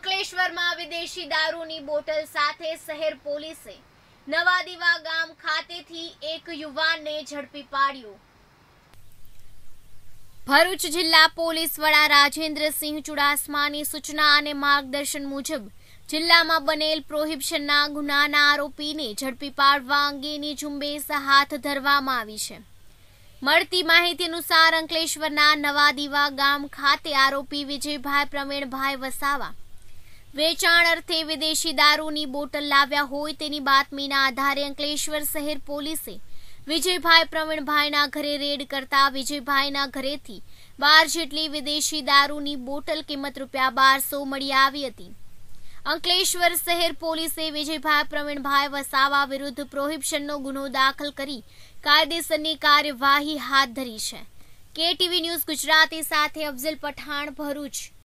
અંકલેશ્વરમાં વિદેશી દારૂની બોટલ સાથે શહેર પોલીસે નવા ગામ ખાતેથી એક યુવાનને ઝડપી પાડ્યો ભરૂચ જિલ્લા પોલીસ વડા રાજેન્દ્રસિંહ ચુડાસમાની સૂચના અને માર્ગદર્શન મુજબ જિલ્લામાં બનેલ પ્રોહિબિશનના ગુનાના આરોપીને ઝડપી પાડવા અંગેની ઝુંબેશ હાથ ધરવામાં આવી છે મળતી માહિતી અનુસાર અંકલેશ્વરના નવા દીવા ગામ ખાતે આરોપી વિજયભાઈ પ્રવીણભાઈ વસાવા વેચાણ અર્થે વિદેશી દારૂની બોટલ લાવ્યા હોય તેની બાતમીના આધારે અંકલેશ્વર શહેર પોલીસે વિજયભાઈ પ્રવીણભાઈના ઘરે રેડ કરતા વિજયભાઈના ઘરેથી બાર જેટલી વિદેશી દારૂની બોટલ કિંમત રૂપિયા બારસો મળી આવી હતી અંકલેશ્વર શહેર પોલીસે વિજયભાઈ પ્રવીણભાઈ વસાવા વિરુદ્ધ પ્રોહિબશનનો ગુનો દાખલ કરી કાયદેસરની કાર્યવાહી હાથ ધરી છે કેટીવી ન્યૂઝ ગુજરાતી સાથે અફઝલ પઠાણ ભરૂચ